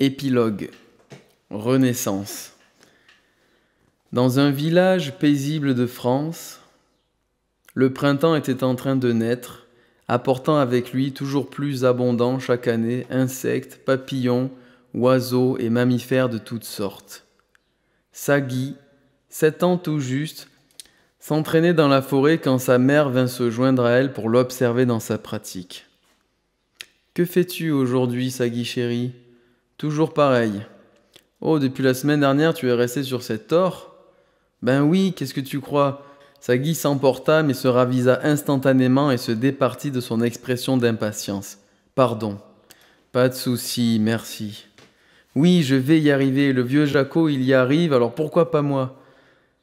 Épilogue. Renaissance. Dans un village paisible de France, le printemps était en train de naître, apportant avec lui toujours plus abondant chaque année insectes, papillons, oiseaux et mammifères de toutes sortes. Sagui, sept ans tout juste, s'entraînait dans la forêt quand sa mère vint se joindre à elle pour l'observer dans sa pratique. Que fais-tu aujourd'hui, Sagui chérie Toujours pareil. Oh, depuis la semaine dernière, tu es resté sur cet or Ben oui, qu'est-ce que tu crois Sa guise s'emporta, mais se ravisa instantanément et se départit de son expression d'impatience. Pardon. Pas de souci, merci. Oui, je vais y arriver, le vieux Jaco, il y arrive, alors pourquoi pas moi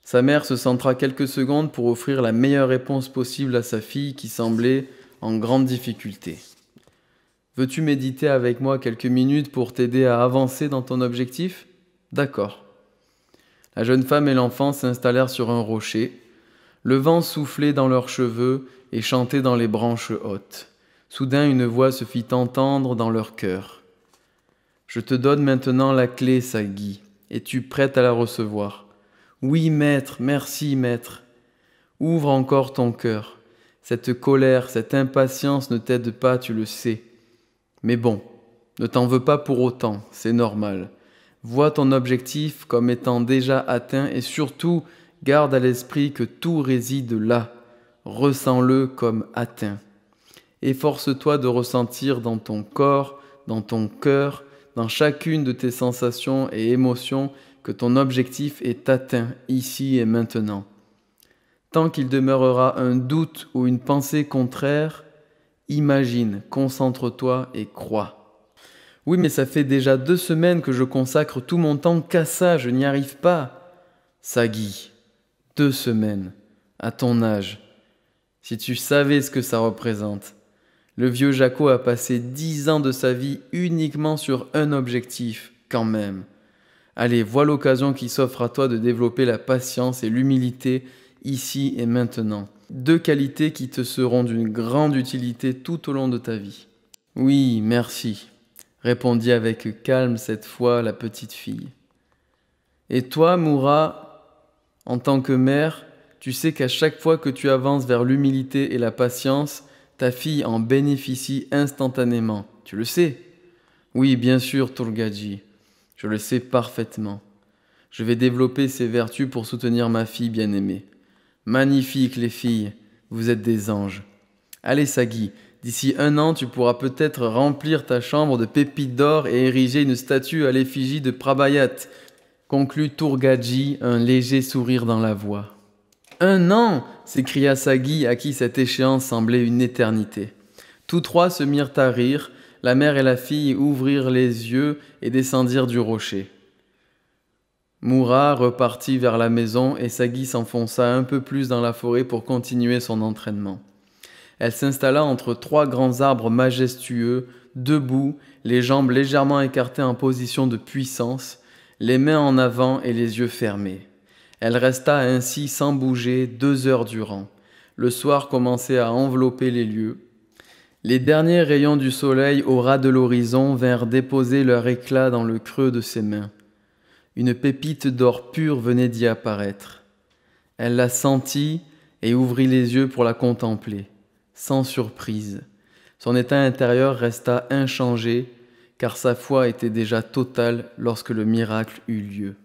Sa mère se centra quelques secondes pour offrir la meilleure réponse possible à sa fille qui semblait en grande difficulté. Veux-tu méditer avec moi quelques minutes pour t'aider à avancer dans ton objectif D'accord. La jeune femme et l'enfant s'installèrent sur un rocher. Le vent soufflait dans leurs cheveux et chantait dans les branches hautes. Soudain une voix se fit entendre dans leur cœur. Je te donne maintenant la clé, Sagui. Es-tu prête à la recevoir Oui, maître, merci, maître. Ouvre encore ton cœur. Cette colère, cette impatience ne t'aide pas, tu le sais. Mais bon, ne t'en veux pas pour autant, c'est normal. Vois ton objectif comme étant déjà atteint et surtout garde à l'esprit que tout réside là. Ressens-le comme atteint. Efforce-toi de ressentir dans ton corps, dans ton cœur, dans chacune de tes sensations et émotions que ton objectif est atteint ici et maintenant. Tant qu'il demeurera un doute ou une pensée contraire, Imagine, concentre-toi et crois. Oui, mais ça fait déjà deux semaines que je consacre tout mon temps qu'à ça, je n'y arrive pas. Sagui, deux semaines, à ton âge. Si tu savais ce que ça représente. Le vieux Jaco a passé dix ans de sa vie uniquement sur un objectif, quand même. Allez, vois l'occasion qui s'offre à toi de développer la patience et l'humilité ici et maintenant deux qualités qui te seront d'une grande utilité tout au long de ta vie. Oui, merci, répondit avec calme cette fois la petite fille. Et toi, Moura, en tant que mère, tu sais qu'à chaque fois que tu avances vers l'humilité et la patience, ta fille en bénéficie instantanément. Tu le sais Oui, bien sûr, Turgaji. Je le sais parfaitement. Je vais développer ces vertus pour soutenir ma fille bien-aimée. Magnifique, les filles, vous êtes des anges. Allez, Sagi, d'ici un an, tu pourras peut-être remplir ta chambre de pépites d'or et ériger une statue à l'effigie de Prabayat, conclut Tourgadji, un léger sourire dans la voix. Un an s'écria Sagi, à qui cette échéance semblait une éternité. Tous trois se mirent à rire, la mère et la fille ouvrirent les yeux et descendirent du rocher. Moura repartit vers la maison et Sagi s'enfonça un peu plus dans la forêt pour continuer son entraînement. Elle s'installa entre trois grands arbres majestueux, debout, les jambes légèrement écartées en position de puissance, les mains en avant et les yeux fermés. Elle resta ainsi sans bouger deux heures durant. Le soir commençait à envelopper les lieux. Les derniers rayons du soleil au ras de l'horizon vinrent déposer leur éclat dans le creux de ses mains une pépite d'or pur venait d'y apparaître. Elle la sentit et ouvrit les yeux pour la contempler, sans surprise. Son état intérieur resta inchangé, car sa foi était déjà totale lorsque le miracle eut lieu.